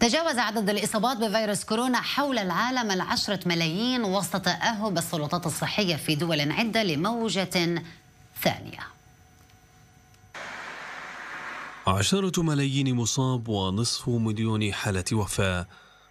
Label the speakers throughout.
Speaker 1: تجاوز عدد الإصابات بفيروس كورونا حول العالم العشرة ملايين وسط تأهب السلطات الصحية في دول عدة لموجة ثانية عشرة ملايين مصاب ونصف مليون حالة وفاة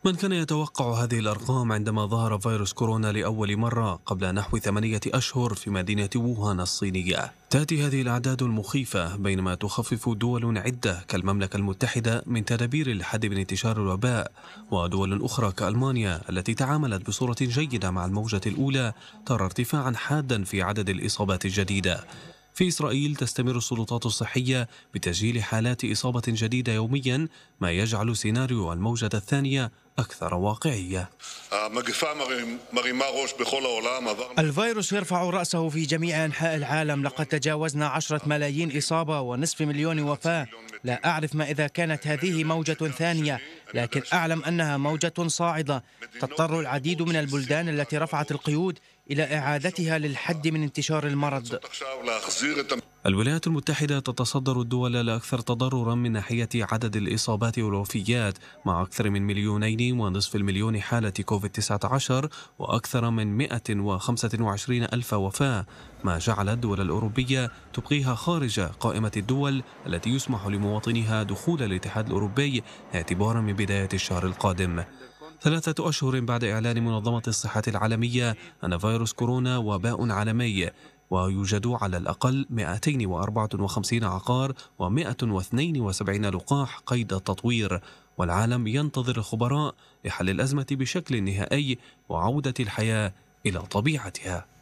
Speaker 1: من كان يتوقع هذه الأرقام عندما ظهر فيروس كورونا لأول مرة قبل نحو ثمانية أشهر في مدينة ووهان الصينية تأتي هذه الأعداد المخيفة بينما تخفف دول عدة كالمملكة المتحدة من تدابير الحد من انتشار الوباء ودول أخرى كألمانيا التي تعاملت بصورة جيدة مع الموجة الأولى ترى ارتفاعا حادا في عدد الإصابات الجديدة في إسرائيل تستمر السلطات الصحية بتسجيل حالات إصابة جديدة يوميا ما يجعل سيناريو الموجة الثانية أكثر واقعية
Speaker 2: الفيروس يرفع رأسه في جميع أنحاء العالم لقد تجاوزنا عشرة ملايين إصابة ونصف مليون وفاة لا أعرف ما إذا كانت هذه موجة ثانية لكن أعلم أنها موجة صاعدة تضطر العديد من البلدان التي رفعت القيود إلى إعادتها للحد من انتشار المرض
Speaker 1: الولايات المتحدة تتصدر الدول الأكثر تضررا من ناحية عدد الإصابات والوفيات مع أكثر من مليونين ونصف المليون حالة كوفيد-19 وأكثر من 125 ألف وفاة ما جعل الدول الأوروبية تبقيها خارج قائمة الدول التي يسمح لمواطنيها دخول الاتحاد الأوروبي اعتبارا من بداية الشهر القادم ثلاثة أشهر بعد إعلان منظمة الصحة العالمية أن فيروس كورونا وباء عالمي ويوجد على الأقل 254 عقار و172 لقاح قيد التطوير والعالم ينتظر الخبراء لحل الأزمة بشكل نهائي وعودة الحياة إلى طبيعتها